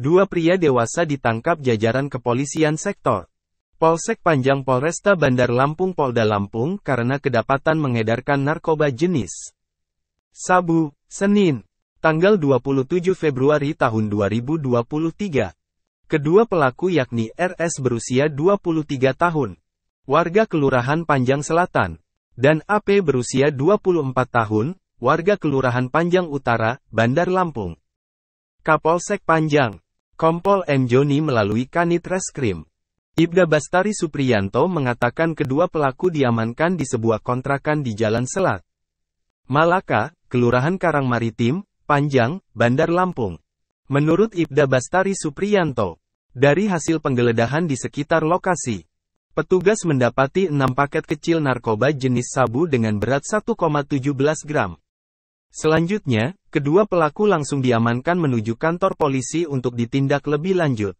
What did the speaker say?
Dua pria dewasa ditangkap jajaran kepolisian sektor. Polsek Panjang Polresta Bandar Lampung Polda Lampung karena kedapatan mengedarkan narkoba jenis sabu, Senin, tanggal 27 Februari tahun 2023. Kedua pelaku yakni RS berusia 23 tahun, warga Kelurahan Panjang Selatan, dan AP berusia 24 tahun, warga Kelurahan Panjang Utara, Bandar Lampung. Kapolsek Panjang Kompol M. Joni melalui Kanit Reskrim. Ibda Bastari Supriyanto mengatakan kedua pelaku diamankan di sebuah kontrakan di Jalan Selat. Malaka, Kelurahan Karang Maritim, Panjang, Bandar Lampung. Menurut Ibda Bastari Supriyanto, dari hasil penggeledahan di sekitar lokasi, petugas mendapati enam paket kecil narkoba jenis sabu dengan berat 1,17 gram. Selanjutnya, kedua pelaku langsung diamankan menuju kantor polisi untuk ditindak lebih lanjut.